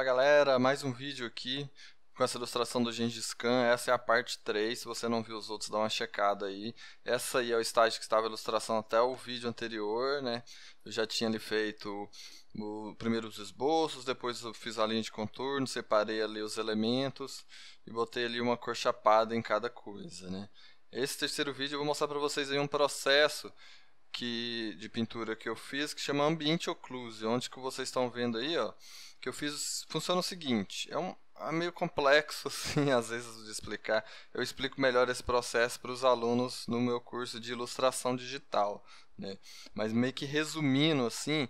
Fala galera, mais um vídeo aqui com essa ilustração do Gengis Khan, essa é a parte 3, se você não viu os outros dá uma checada aí. Essa aí é o estágio que estava a ilustração até o vídeo anterior, né? Eu já tinha ali feito o, primeiro os esboços, depois eu fiz a linha de contorno, separei ali os elementos e botei ali uma cor chapada em cada coisa, né? Esse terceiro vídeo eu vou mostrar para vocês aí um processo que de pintura que eu fiz que chama Ambiente Occluse, onde que vocês estão vendo aí, ó, que eu fiz funciona o seguinte, é um é meio complexo assim às vezes de explicar. Eu explico melhor esse processo para os alunos no meu curso de ilustração digital, né? Mas meio que resumindo assim,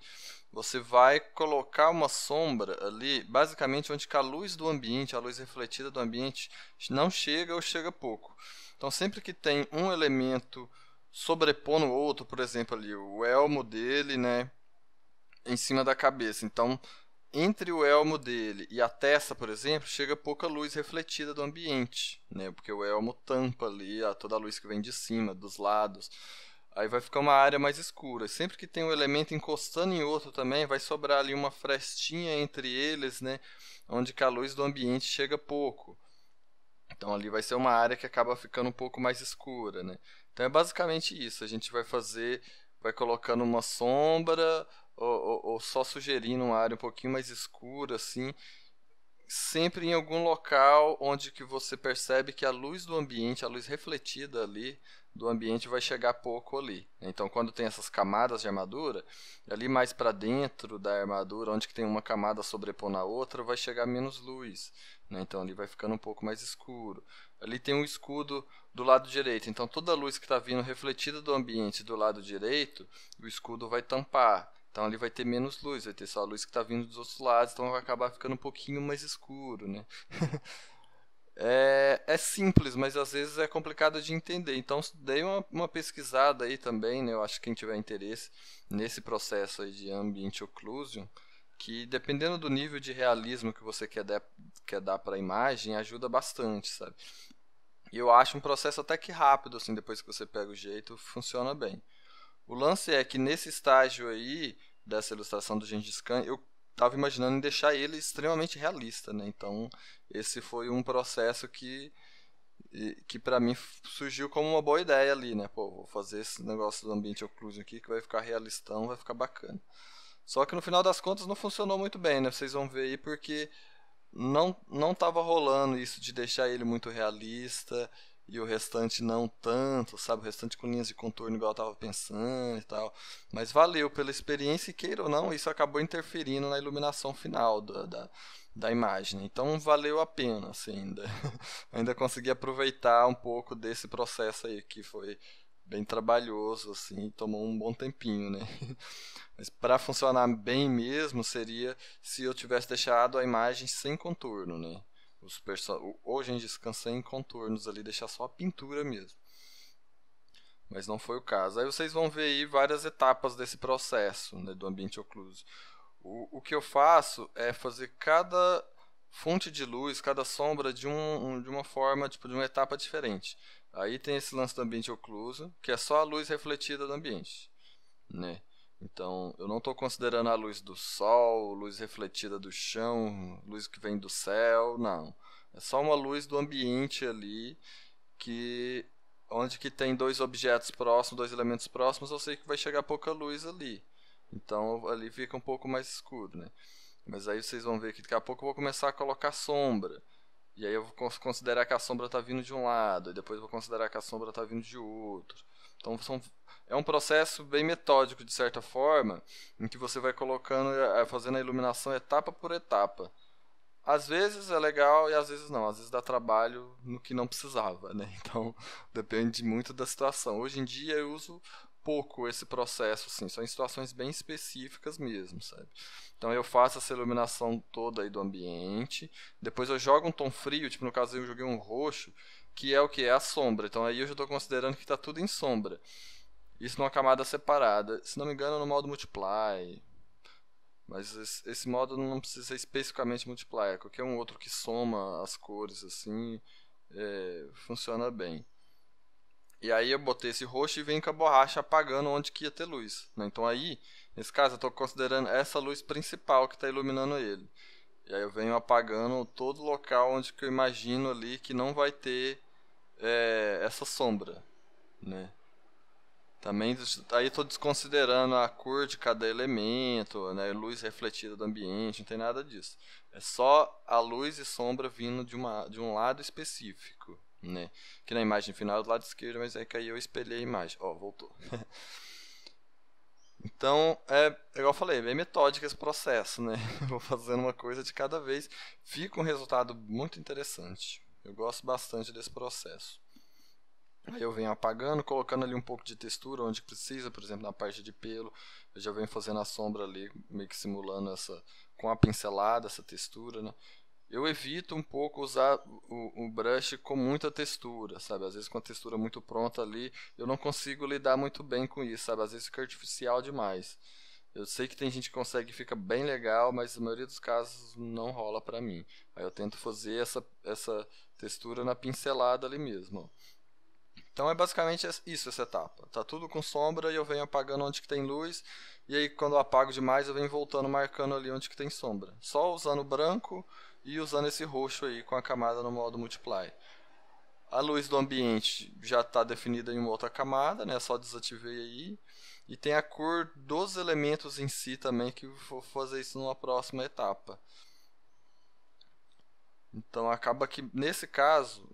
você vai colocar uma sombra ali, basicamente onde a luz do ambiente, a luz refletida do ambiente não chega ou chega pouco. Então sempre que tem um elemento sobrepondo o outro, por exemplo, ali o elmo dele, né, em cima da cabeça. Então, entre o elmo dele e a testa, por exemplo, chega pouca luz refletida do ambiente, né? Porque o elmo tampa ali a ah, toda a luz que vem de cima, dos lados. Aí vai ficar uma área mais escura. Sempre que tem um elemento encostando em outro também, vai sobrar ali uma frestinha entre eles, né? Onde a luz do ambiente chega pouco. Então ali vai ser uma área que acaba ficando um pouco mais escura, né? Então é basicamente isso. A gente vai fazer, vai colocando uma sombra ou, ou, ou só sugerindo uma área um pouquinho mais escura, assim, sempre em algum local onde que você percebe que a luz do ambiente, a luz refletida ali, do ambiente vai chegar pouco ali. Então, quando tem essas camadas de armadura, ali mais para dentro da armadura, onde que tem uma camada sobrepondo a outra, vai chegar menos luz. Né? Então, ali vai ficando um pouco mais escuro. Ali tem um escudo do lado direito. Então, toda a luz que está vindo refletida do ambiente do lado direito, o escudo vai tampar. Então ali vai ter menos luz, vai ter só a luz que está vindo dos outros lados, então vai acabar ficando um pouquinho mais escuro, né? é, é, simples, mas às vezes é complicado de entender. Então, dei uma, uma pesquisada aí também, né? Eu acho que quem tiver interesse nesse processo aí de ambient occlusion, que dependendo do nível de realismo que você quer, de, quer dar para a imagem, ajuda bastante, sabe? E eu acho um processo até que rápido, assim, depois que você pega o jeito, funciona bem. O lance é que nesse estágio aí, dessa ilustração do Gengis Khan, eu estava imaginando em deixar ele extremamente realista, né? Então, esse foi um processo que que para mim surgiu como uma boa ideia ali, né? Pô, vou fazer esse negócio do ambiente occlusion aqui que vai ficar realistão, vai ficar bacana. Só que no final das contas não funcionou muito bem, né? Vocês vão ver aí porque não não tava rolando isso de deixar ele muito realista e o restante não tanto, sabe? O restante com linhas de contorno igual eu tava pensando e tal. Mas valeu pela experiência e queira ou não, isso acabou interferindo na iluminação final da, da, da imagem. Então valeu a pena, assim, ainda. ainda consegui aproveitar um pouco desse processo aí que foi bem trabalhoso, assim, tomou um bom tempinho, né? Mas para funcionar bem mesmo seria se eu tivesse deixado a imagem sem contorno, né? Os em Ou Gengis Khan contornos ali, deixar só a pintura mesmo. Mas não foi o caso. Aí vocês vão ver aí várias etapas desse processo né, do ambiente ocluso. O, o que eu faço é fazer cada fonte de luz, cada sombra de, um, de uma forma, tipo, de uma etapa diferente. Aí tem esse lance do ambiente ocluso, que é só a luz refletida do ambiente, né? Então, eu não estou considerando a luz do sol, luz refletida do chão, luz que vem do céu, não. É só uma luz do ambiente ali que onde que tem dois objetos próximos, dois elementos próximos, eu sei que vai chegar pouca luz ali. Então, ali fica um pouco mais escuro, né? Mas aí vocês vão ver que daqui a pouco eu vou começar a colocar sombra. E aí eu vou considerar que a sombra está vindo de um lado, e depois eu vou considerar que a sombra está vindo de outro. Então são, é um processo bem metódico, de certa forma, em que você vai colocando, eh, eh, fazendo a iluminação etapa por etapa. Às vezes é legal e às vezes não. Às vezes dá trabalho no que não precisava, né? Então depende muito da situação. Hoje em dia eu uso pouco esse processo, assim, são em situações bem específicas mesmo, sabe? Então eu faço essa iluminação toda aí do ambiente, depois eu jogo um tom frio, tipo no caso eu joguei um roxo, que é o que? É a sombra, então aí eu já estou considerando que está tudo em sombra. Isso numa camada separada, se não me engano no modo Multiply, mas esse, modo não precisa ser especificamente Multiply, é qualquer um outro que soma as cores, assim, é, funciona bem. E aí eu botei esse roxo e vem com a borracha apagando onde que ia ter luz. Né? Então aí, nesse caso, eu estou considerando essa luz principal que está iluminando ele. E aí eu venho apagando todo local onde que eu imagino ali que não vai ter é, essa sombra, né? Também aí estou desconsiderando a cor de cada elemento, né? Luz refletida do ambiente, não tem nada disso. É só a luz e sombra vindo de, uma, de um lado específico né? Que na imagem final é do lado esquerdo, mas é que aí eu espelhei a imagem. Ó, voltou. Então, é, igual eu falei, é bem metódico esse processo, né? vou fazendo uma coisa de cada vez, fica um resultado muito interessante. Eu gosto bastante desse processo. Aí eu venho apagando, colocando ali um pouco de textura onde precisa, por exemplo, na parte de pelo. Eu já venho fazendo a sombra ali, meio que simulando essa com a pincelada, essa textura, né? Eu evito um pouco usar o, o, brush com muita textura, sabe? Às vezes com a textura muito pronta ali, eu não consigo lidar muito bem com isso, sabe? Às vezes fica artificial demais. Eu sei que tem gente que consegue e fica bem legal, mas na maioria dos casos não rola pra mim. Aí eu tento fazer essa, essa textura na pincelada ali mesmo. Então é basicamente isso essa etapa. Tá tudo com sombra e eu venho apagando onde que tem luz. E aí quando eu apago demais eu venho voltando marcando ali onde que tem sombra. Só usando branco e usando esse roxo aí com a camada no modo Multiply. A luz do ambiente já está definida em uma outra camada, né? só desativei aí. E tem a cor dos elementos em si também, que vou fazer isso numa próxima etapa. Então acaba que, nesse caso,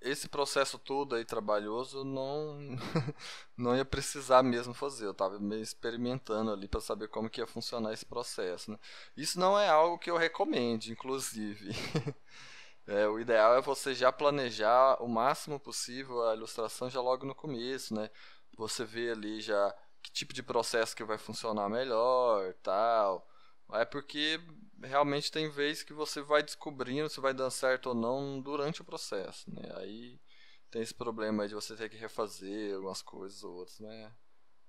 esse processo todo aí trabalhoso não não ia precisar mesmo fazer. Eu estava meio experimentando ali para saber como que ia funcionar esse processo. Né? Isso não é algo que eu recomende, inclusive. é, o ideal é você já planejar o máximo possível a ilustração já logo no começo, né? Você vê ali já que tipo de processo que vai funcionar melhor, tal. É porque realmente tem vezes que você vai descobrindo se vai dar certo ou não durante o processo, né? Aí tem esse problema de você ter que refazer algumas coisas ou outras, né?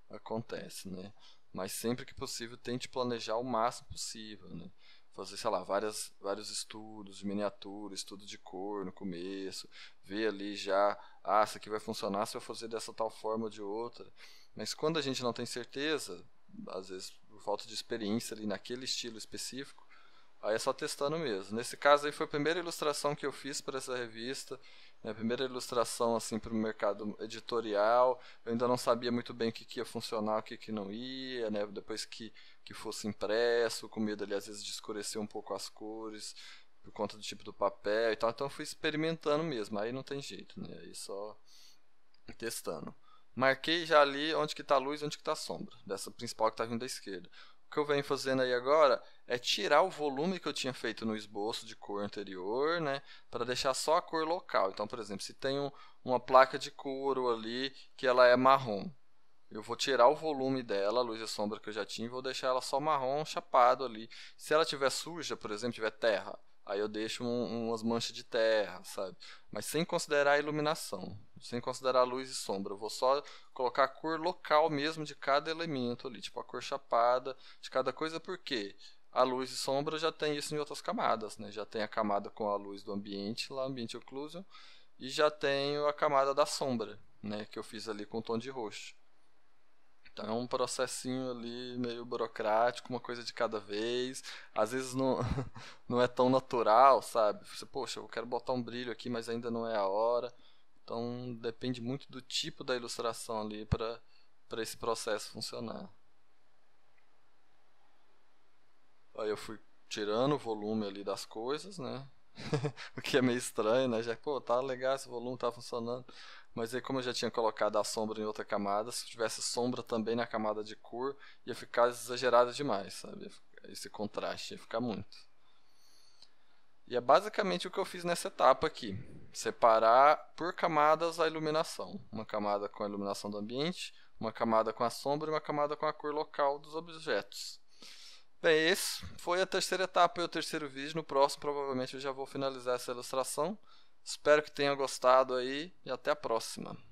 Acontece, né? Mas sempre que possível tente planejar o máximo possível, né? Fazer, sei lá, várias, vários estudos de miniatura, estudo de cor no começo, ver ali já, ah, isso aqui vai funcionar se eu fazer dessa tal forma ou de outra. Mas quando a gente não tem certeza, às vezes por falta de experiência ali naquele estilo específico, aí é só testando mesmo. Nesse caso aí foi a primeira ilustração que eu fiz para essa revista, né, a primeira ilustração assim para o mercado editorial. Eu ainda não sabia muito bem o que, que ia funcionar, o que, que não ia, né, depois que, que fosse impresso, com medo ali às vezes de escurecer um pouco as cores por conta do tipo do papel e tal. Então eu fui experimentando mesmo, aí não tem jeito, né, aí só testando. Marquei já ali onde que está a luz e onde que está a sombra, dessa principal que está vindo da esquerda. O que eu venho fazendo aí agora é tirar o volume que eu tinha feito no esboço de cor anterior, né, para deixar só a cor local. Então, por exemplo, se tem um, uma placa de couro ali que ela é marrom, eu vou tirar o volume dela, a luz e a sombra que eu já tinha, e vou deixar ela só marrom chapado ali. Se ela tiver suja, por exemplo, tiver terra, aí eu deixo um, umas manchas de terra, sabe? Mas sem considerar a iluminação sem considerar luz e sombra. Eu vou só colocar a cor local mesmo de cada elemento ali, tipo a cor chapada de cada coisa, porque a luz e sombra já tem isso em outras camadas, né? Já tem a camada com a luz do ambiente, lá ambiente occlusion, e já tenho a camada da sombra, né, que eu fiz ali com o tom de roxo. Então é um processinho ali meio burocrático, uma coisa de cada vez. Às vezes não, não é tão natural, sabe? Você, poxa, eu quero botar um brilho aqui, mas ainda não é a hora. Então depende muito do tipo da ilustração ali para esse processo funcionar. Aí eu fui tirando o volume ali das coisas, né? o que é meio estranho, né? Já, pô, tá legal esse volume, tá funcionando. Mas aí, como eu já tinha colocado a sombra em outra camada, se tivesse sombra também na camada de cor, ia ficar exagerado demais, sabe? Esse contraste ia ficar muito. E é basicamente o que eu fiz nessa etapa aqui. Separar por camadas a iluminação. Uma camada com a iluminação do ambiente, uma camada com a sombra e uma camada com a cor local dos objetos. Bem, esse foi a terceira etapa e o terceiro vídeo. No próximo, provavelmente, eu já vou finalizar essa ilustração. Espero que tenham gostado aí e até a próxima.